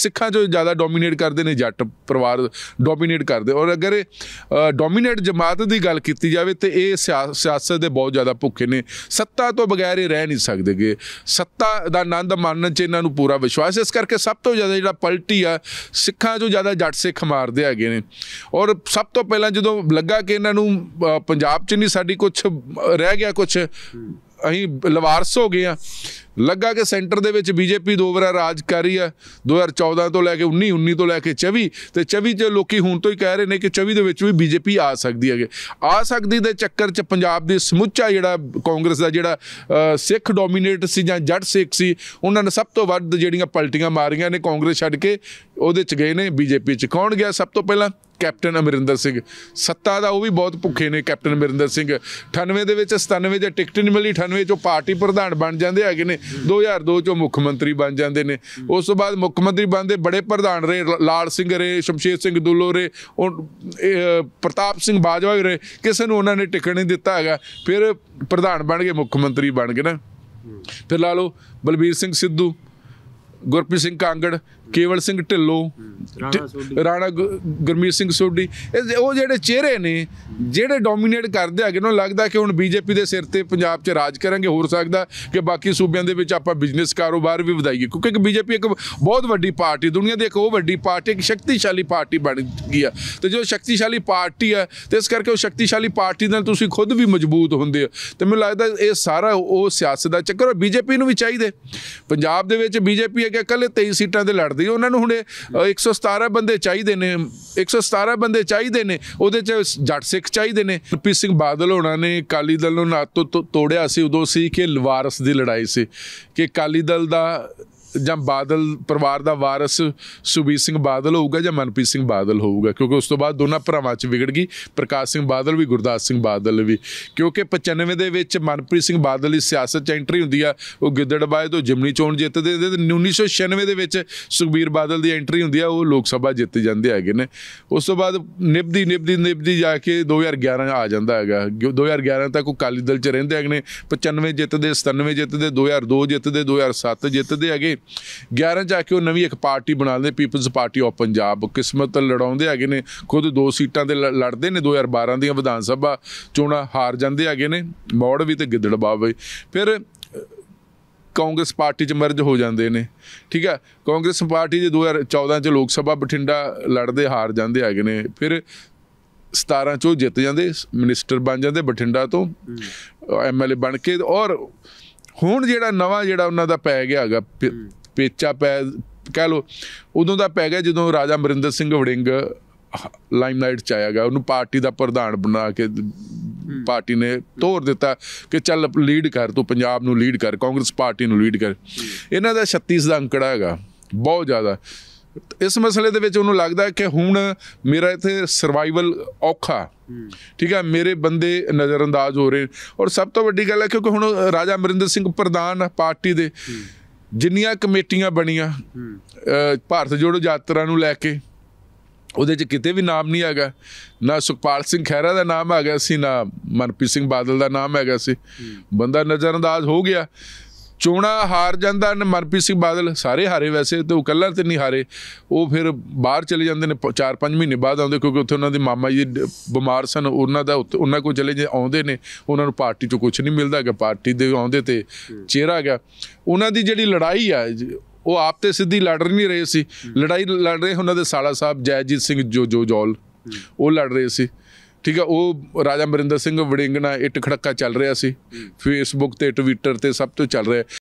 ਸਿੱਖਾਂ ਜੋ ਜ਼ਿਆਦਾ ਡੋਮੀਨੇਟ ਕਰਦੇ ਨੇ ਜੱਟ ਪਰਿਵਾਰ ਡੋਮੀਨੇਟ ਕਰਦੇ ਔਰ ਅਗਰ ਡੋਮੀਨੇਟ ਜਮਾਤ ਦੀ ਗੱਲ ਕੀਤੀ ਜਾਵੇ ਤੇ ਇਹ ਸਿਆਸਤ ਦੇ ਬਹੁਤ ਜ਼ਿਆਦਾ ਭੁੱਖੇ ਨੇ ਸੱਤਾ ਤੋਂ ਬਗੈਰ ਇਹ ਰਹਿ ਨਹੀਂ ਸਕਦੇਗੇ ਸੱਤਾ ਦਾ ਆਨੰਦ ਮਾਣਨ ਚ ਇਹਨਾਂ ਨੂੰ ਪੂਰਾ ਵਿਸ਼ਵਾਸ ਇਸ ਕਰਕੇ ਸਭ ਤੋਂ ਜ਼ਿਆਦਾ ਜਿਹੜਾ ਪਲਟੀ ਆ ਸਿੱਖਾਂ ਜੋ ਜ਼ਿਆਦਾ ਜੱਟ ਸਿੱਖ ਮਾਰਦੇ ਹੈਗੇ ਨੇ ਔਰ ਸਭ ਤੋਂ ਪਹਿਲਾਂ ਜਦੋਂ ਲੱਗਾ ਕਿ ਇਹਨਾਂ ਨੂੰ ਪੰਜਾਬ ਚ ਨਹੀਂ ਸਾਡੀ ਕੁਝ ਰਹਿ ਗਿਆ ਕੁਝ ਅਹੀਂ ਲਵਾਰਸ ਹੋ ਗਏ ਆ ਲੱਗਾ ਕਿ ਸੈਂਟਰ ਦੇ ਵਿੱਚ ਬੀਜੇਪੀ ਦੋ ਵਾਰ ਰਾਜ ਕਰ ਰਹੀ ਹੈ 2014 ਤੋਂ ਲੈ ਕੇ 19 19 ਤੋਂ ਲੈ ਕੇ 24 ਤੇ 24 ਚ ਲੋਕੀ ਹੁਣ ਤੋਂ ਹੀ ਕਹਿ ਰਹੇ ਨੇ ਕਿ 24 ਦੇ ਵਿੱਚ ਵੀ ਬੀਜੇਪੀ ਆ ਸਕਦੀ ਹੈਗੇ ਆ ਸਕਦੀ ਦੇ ਚੱਕਰ ਚ ਪੰਜਾਬ ਦੇ ਸਮੁੱਚਾ ਜਿਹੜਾ ਕਾਂਗਰਸ ਦਾ ਜਿਹੜਾ ਸਿੱਖ ਡੋਮੀਨੇਟ ਸੀ ਜਾਂ ਜੱਟ ਸਿੱਖ ਸੀ ਉਹਨਾਂ ਨੇ ਸਭ ਤੋਂ ਵੱਧ ਜਿਹੜੀਆਂ ਪਲਟੀਆਂ ਮਾਰੀਆਂ ਨੇ ਕਾਂਗਰਸ ਛੱਡ ਕੇ ਉਹਦੇ ਚ ਗਏ ਨੇ ਬੀਜੇਪੀ ਚ ਕੌਣ ਗਿਆ ਸਭ ਤੋਂ ਪਹਿਲਾਂ ਕੈਪਟਨ ਅਮਰਿੰਦਰ ਸਿੰਘ ਸੱਤਾ ਦਾ ਉਹ ਵੀ ਬਹੁਤ ਭੁੱਖੇ ਨੇ ਕੈਪਟਨ ਅਮਰਿੰਦਰ ਸਿੰਘ 98 ਦੇ ਵਿੱਚ 97 ਦੇ ਟਿਕਟ ਨਹੀਂ ਮਿਲੀ 98 ਚੋਂ ਪਾਰਟੀ ਪ੍ਰਧਾਨ ਬਣ ਜਾਂਦੇ ਹੈਗੇ ਨੇ 2002 ਚੋਂ ਮੁੱਖ ਮੰਤਰੀ ਬਣ ਜਾਂਦੇ ਨੇ ਉਸ ਤੋਂ ਬਾਅਦ ਮੁੱਖ ਮੰਤਰੀ ਬਣਦੇ ਬੜੇ ਪ੍ਰਧਾਨ ਰਹੇ ਲਾਲ ਸਿੰਘ ਰਹੇ ਸ਼ਮਸ਼ੇਰ ਸਿੰਘ ਦੁੱਲੋ ਰਹੇ ਪ੍ਰਤਾਪ ਸਿੰਘ ਬਾਜਵਾ ਰਹੇ ਕਿਸੇ ਨੂੰ ਉਹਨਾਂ ਨੇ ਟਿਕਣ ਨਹੀਂ ਦਿੱਤਾ ਹੈਗਾ ਫਿਰ ਪ੍ਰਧਾਨ ਬਣ ਕੇ ਮੁੱਖ ਮੰਤਰੀ ਬਣ ਗਏ ਨਾ ਫਿਰ ਲਾ ਲਓ ਬਲਬੀਰ ਸਿੰਘ ਸਿੱਧੂ ਗੁਰਪ੍ਰੀਤ ਸਿੰਘ ਕਾਂਗੜ ਕੇਵਲ ਸਿੰਘ ਢਿੱਲੋਂ ਰਾਣਾ ਗੁਰਮੀਤ ਸਿੰਘ ਸੋਢੀ ਉਹ ਜਿਹੜੇ ਚਿਹਰੇ ਨੇ ਜਿਹੜੇ ਡੋਮੀਨੇਟ ਕਰਦੇ ਆ ਨੂੰ ਲੱਗਦਾ ਕਿ ਹੁਣ ਬੀਜੇਪੀ ਦੇ ਸਿਰ ਤੇ ਪੰਜਾਬ 'ਚ ਰਾਜ ਕਰਾਂਗੇ ਹੋਰ ਸਕਦਾ ਕਿ ਬਾਕੀ ਸੂਬਿਆਂ ਦੇ ਵਿੱਚ ਆਪਾਂ ਬਿਜ਼ਨਸ ਕਾਰੋਬਾਰ ਵੀ ਵਧਾਈਏ ਕਿਉਂਕਿ ਇੱਕ ਬੀਜੇਪੀ ਇੱਕ ਬਹੁਤ ਵੱਡੀ ਪਾਰਟੀ ਦੁਨੀਆ ਦੀ ਇੱਕ ਉਹ ਵੱਡੀ ਪਾਰਟੀ ਇੱਕ ਸ਼ਕਤੀਸ਼ਾਲੀ ਪਾਰਟੀ ਬਣ ਗਈ ਆ ਤੇ ਜੋ ਸ਼ਕਤੀਸ਼ਾਲੀ ਪਾਰਟੀ ਆ ਤੇ ਇਸ ਕਰਕੇ ਉਹ ਸ਼ਕਤੀਸ਼ਾਲੀ ਪਾਰਟੀ ਨਾਲ ਤੁਸੀਂ ਖੁਦ ਵੀ ਮਜ਼ਬੂਤ ਹੁੰਦੇ ਹੋ ਤੇ ਮੈਨੂੰ ਲੱਗਦਾ ਇਹ ਸਾਰਾ ਉਹ ਸਿਆਸਤ ਦਾ ਚੱਕਰ ਹੈ ਬੀਜੇਪੀ ਨੂੰ ਵੀ ਚਾਹੀਦੇ ਪੰਜਾਬ ਦੇ ਵਿੱਚ ਬੀਜੇਪੀ ਕਿ ਇਕੱਲੇ 23 ਸੀਟਾਂ ਤੇ ਲੜਦੀ ਉਹਨਾਂ ਨੂੰ ਹੁਣ 117 ਬੰਦੇ ਚਾਹੀਦੇ ਨੇ 117 ਬੰਦੇ ਚਾਹੀਦੇ ਨੇ ਉਹਦੇ ਚ ਜੱਟ ਸਿੱਖ ਚਾਹੀਦੇ ਨੇ ਪੀ ਸਿੰਘ ਬਾਦਲ ਹੋਣਾ ਨੇ ਕਾਲੀ ਦਲ ਨੂੰ ਨਾਤੋ ਤੋੜਿਆ ਸੀ ਉਦੋਂ ਸੀ ਕਿ ਲਵਾਰਸ ਦੀ ਲੜਾਈ ਸੀ ਕਿ ਕਾਲੀ ਦਲ ਦਾ ਜਾਂ ਬਾਦਲ ਪਰਿਵਾਰ ਦਾ ਵਾਰਿਸ ਸੁਬੀ ਸਿੰਘ ਬਾਦਲ ਹੋਊਗਾ ਜਾਂ ਮਨਪ੍ਰੀਤ ਸਿੰਘ ਬਾਦਲ ਹੋਊਗਾ ਕਿਉਂਕਿ ਉਸ ਤੋਂ ਬਾਅਦ ਦੋਨਾਂ ਭਰਾਵਾਂ 'ਚ ਵਿਗੜ ਗਈ ਪ੍ਰਕਾਸ਼ ਸਿੰਘ ਬਾਦਲ ਵੀ ਗੁਰਦਾਸ ਸਿੰਘ ਬਾਦਲ ਵੀ ਕਿਉਂਕਿ 95 ਦੇ ਵਿੱਚ ਮਨਪ੍ਰੀਤ ਸਿੰਘ ਬਾਦਲ ਦੀ ਸਿਆਸਤ 'ਚ ਐਂਟਰੀ ਹੁੰਦੀ ਆ ਉਹ ਗਿੱਦੜਬਾਏ ਤੋਂ ਜਿਮਨੀ ਚੋਣ ਜਿੱਤਦੇ ਤੇ 1996 ਦੇ ਵਿੱਚ ਸੁਖਬੀਰ ਬਾਦਲ ਦੀ ਐਂਟਰੀ ਹੁੰਦੀ ਆ ਉਹ ਲੋਕ ਸਭਾ ਜਿੱਤ ਜਾਂਦੇ ਹੈਗੇ ਨੇ ਉਸ ਤੋਂ ਬਾਅਦ ਨਿਭਦੀ ਨਿਭਦੀ ਨਿਭਦੀ ਜਾ ਕੇ 2011 ਆ ਜਾਂਦਾ ਹੈਗਾ 2011 ਤੱਕ ਉਹ ਕਾਲੀ ਦਲ 'ਚ ਰਹਿੰਦੇ ਹੈਗੇ ਨੇ 95 ਜਿੱਤਦੇ 97 ਜਿੱਤਦੇ 2002 ਜਿੱਤਦੇ 2007 ਜਿੱਤਦੇ ਹੈਗੇ 11 ਜਾ ਕੇ ਉਹ ਨਵੀਂ ਇੱਕ ਪਾਰਟੀ ਬਣਾ ਲੈਂਦੇ ਪੀਪਲਜ਼ ਪਾਰਟੀ ਆਫ ਪੰਜਾਬ ਕਿਸਮਤ ਲੜਾਉਂਦੇ ਹੈਗੇ ਨੇ ਖੁਦ ਦੋ ਸੀਟਾਂ ਤੇ ਲੜਦੇ ਨੇ 2012 ਦੀਆਂ ਵਿਧਾਨ ਸਭਾ ਚੋਣਾਂ ਹਾਰ ਜਾਂਦੇ ਹੈਗੇ ਨੇ ਮੌੜ ਵੀ ਤੇ ਗਿੱਦੜ ਬਾਬੇ ਫਿਰ ਕਾਂਗਰਸ ਪਾਰਟੀ 'ਚ ਮਰਜ ਹੋ ਜਾਂਦੇ ਨੇ ਠੀਕ ਹੈ ਕਾਂਗਰਸ ਪਾਰਟੀ ਦੇ 2014 'ਚ ਲੋਕ ਸਭਾ ਬਠਿੰਡਾ ਲੜਦੇ ਹਾਰ ਜਾਂਦੇ ਹੈਗੇ ਨੇ ਫਿਰ 17 'ਚੋਂ ਜਿੱਤ ਜਾਂਦੇ ਮਿਨਿਸਟਰ ਬਣ ਜਾਂਦੇ ਬਠਿੰਡਾ ਤੋਂ ਐਮਐਲਏ ਬਣ ਕੇ ਔਰ ਹੁਣ ਜਿਹੜਾ ਨਵਾਂ ਜਿਹੜਾ ਉਹਨਾਂ ਦਾ ਪੈ ਗਿਆ ਹੈਗਾ ਪੇਚਾ ਪੈ ਕਹਿ ਲੋ ਉਦੋਂ ਦਾ ਪੈ ਗਿਆ ਜਦੋਂ ਰਾਜਾ ਮਰਿੰਦਰ ਸਿੰਘ ਵੜਿੰਗ ਲਾਈਮਲਾਈਟ ਚ ਆਇਆ ਗਿਆ ਉਹਨੂੰ ਪਾਰਟੀ ਦਾ ਪ੍ਰਧਾਨ ਬਣਾ ਕੇ ਪਾਰਟੀ ਨੇ ਤੋਰ ਦਿੱਤਾ ਕਿ ਚੱਲ ਲੀਡ ਕਰ ਤੂੰ ਪੰਜਾਬ ਨੂੰ ਲੀਡ ਕਰ ਕਾਂਗਰਸ ਪਾਰਟੀ ਨੂੰ ਲੀਡ ਕਰ ਇਹਨਾਂ ਦਾ 36 ਦਾ ਅੰਕੜਾ ਹੈਗਾ ਬਹੁਤ ਜ਼ਿਆਦਾ ਇਸ ਮਸਲੇ ਦੇ ਵਿੱਚ ਉਹਨੂੰ ਲੱਗਦਾ ਕਿ ਹੁਣ ਮੇਰਾ ਇੱਥੇ ਸਰਵਾਈਵਲ ਔਖਾ ਠੀਕ ਹੈ ਮੇਰੇ ਬੰਦੇ ਨਜ਼ਰਅੰਦਾਜ਼ ਹੋ ਰਹੇ ਔਰ ਸਭ ਤੋਂ ਵੱਡੀ ਗੱਲ ਹੈ ਕਿਉਂਕਿ ਹੁਣ ਰਾਜਾ ਅਮਰਿੰਦਰ ਸਿੰਘ ਪ੍ਰਧਾਨ ਪਾਰਟੀ ਦੇ ਜਿੰਨੀਆਂ ਕਮੇਟੀਆਂ ਬਣੀਆਂ ਭਾਰਤ ਜੋੜੋ ਯਾਤਰਾ ਨੂੰ ਲੈ ਕੇ ਉਹਦੇ 'ਚ ਕਿਤੇ ਵੀ ਨਾਮ ਨਹੀਂ ਹੈਗਾ ਨਾ ਸੁਖਪਾਲ ਸਿੰਘ ਖਹਿਰਾ ਦਾ ਨਾਮ ਹੈਗਾ ਸੀ ਨਾ ਮਨਪ੍ਰੀਤ ਸਿੰਘ ਬਾਦਲ ਦਾ ਨਾਮ ਹੈਗਾ ਸੀ ਬੰਦਾ ਨਜ਼ਰਅੰਦਾਜ਼ ਹੋ ਗਿਆ ਚੋਣਾ ਹਾਰ ਜਾਂਦਾ ਨੇ ਮਨਪ੍ਰੀਤ ਸਿੰਘ ਬਾਦਲ ਸਾਰੇ ਹਾਰੇ ਵੈਸੇ ਤੇ ਉਹ ਕੱਲਾ ਤੇ ਨਹੀਂ ਹਾਰੇ ਉਹ ਫਿਰ ਬਾਹਰ ਚਲੇ ਜਾਂਦੇ ਨੇ 4-5 ਮਹੀਨੇ ਬਾਅਦ ਆਉਂਦੇ ਕਿਉਂਕਿ ਉੱਥੇ ਉਹਨਾਂ ਦੇ ਮਾਮਾ ਜੀ ਬਿਮਾਰ ਸਨ ਉਹਨਾਂ ਦਾ ਉਹਨਾਂ ਕੋਲ ਚਲੇ ਜੇ ਆਉਂਦੇ ਨੇ ਉਹਨਾਂ ਨੂੰ ਪਾਰਟੀ ਚੋਂ ਕੁਝ ਨਹੀਂ ਮਿਲਦਾ ਕਿ ਪਾਰਟੀ ਦੇ ਆਉਂਦੇ ਤੇ ਚਿਹਰਾ ਗਿਆ ਉਹਨਾਂ ਦੀ ਜਿਹੜੀ ਲੜਾਈ ਆ ਉਹ ਆਪ ਤੇ ਸਿੱਧੀ ਲੜ ਨਹੀਂ ਰਹੇ ਸੀ ਲੜਾਈ ਲੜ ਰਹੇ ਉਹਨਾਂ ਦੇ ਸਾਲਾ ਸਾਹਿਬ ਜੈਜੀਤ ਸਿੰਘ ਜੋ ਜੋ ਜੋਲ ਉਹ ਲੜ ਰਹੇ ਸੀ ਠੀਕ ਹੈ ਉਹ ਰਾਜਾ ਮਰਿੰਦਰ ਸਿੰਘ ਵੜਿੰਗਣਾ ਇੱਟ ਖੜੱਕਾ ਚੱਲ ਰਿਹਾ ਸੀ ਫੇਸਬੁੱਕ ਤੇ ਟਵਿੱਟਰ ਤੇ ਸਭ ਤੋਂ ਚੱਲ ਰਿਹਾ